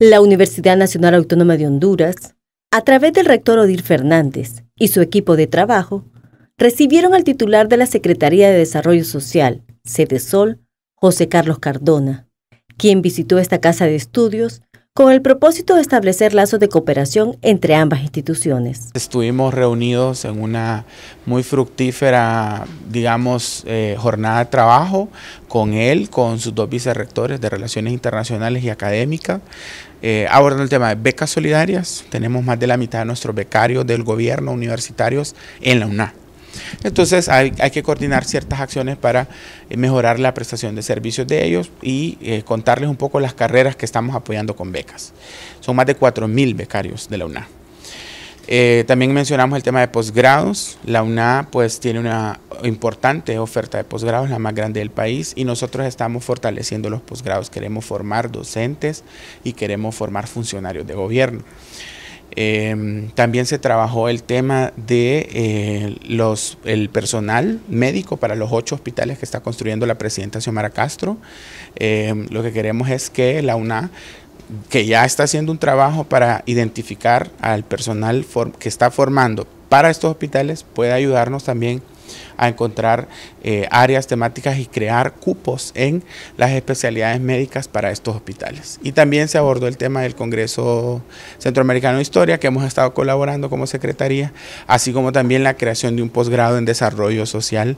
La Universidad Nacional Autónoma de Honduras, a través del rector Odil Fernández y su equipo de trabajo, recibieron al titular de la Secretaría de Desarrollo Social, Cedesol, José Carlos Cardona, quien visitó esta casa de estudios con el propósito de establecer lazos de cooperación entre ambas instituciones. Estuvimos reunidos en una muy fructífera, digamos, eh, jornada de trabajo con él, con sus dos vicerrectores de Relaciones Internacionales y Académicas, eh, abordando el tema de becas solidarias. Tenemos más de la mitad de nuestros becarios del gobierno universitarios en la UNAM. Entonces hay, que coordinar ciertas acciones para eh, mejorar la prestación de servicios de ellos y eh, contarles un poco las carreras que estamos apoyando con becas. Son más de 4.000 becarios de la UNA. Eh, también mencionamos el tema de posgrados. La UNA pues tiene una importante oferta de posgrados, la más grande del país, y nosotros estamos fortaleciendo los posgrados. Queremos formar docentes y queremos formar funcionarios de gobierno. Em, también se trabajó el tema de eh, los, el personal médico para los ocho hospitales que está construyendo la presidenta Xiomara Castro. Em, lo que queremos es que la UNA que ya está haciendo un trabajo para identificar al personal que está formando para estos hospitales, pueda ayudarnos también a encontrar eh, áreas temáticas y crear cupos en las especialidades médicas para estos hospitales. Y también se abordó el tema del Congreso Centroamericano de Historia, que hemos estado colaborando como Secretaría, así como también la creación de un posgrado en desarrollo social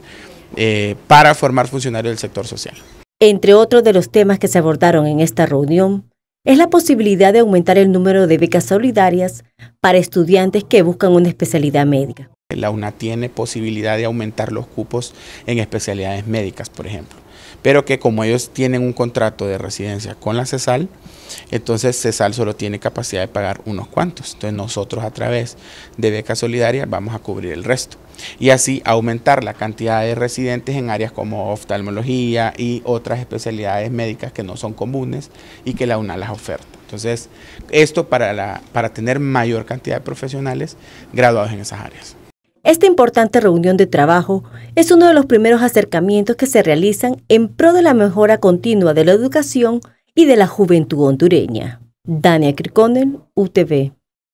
eh, para formar funcionarios del sector social. Entre otros de los temas que se abordaron en esta reunión, es la posibilidad de aumentar el número de becas solidarias para estudiantes que buscan una especialidad médica. La UNA tiene posibilidad de aumentar los cupos en especialidades médicas, por ejemplo, pero que como ellos tienen un contrato de residencia con la CESAL, entonces CESAL solo tiene capacidad de pagar unos cuantos. Entonces nosotros a través de becas solidarias vamos a cubrir el resto y así aumentar la cantidad de residentes en áreas como oftalmología y otras especialidades médicas que no son comunes y que la UNA las oferta. Entonces, esto para, para tener mayor cantidad de profesionales graduados en esas áreas. Esta importante reunión de trabajo es uno de los primeros acercamientos que se realizan en pro de la mejora continua de la educación y de la juventud hondureña. Dania Kirkonen, UTV.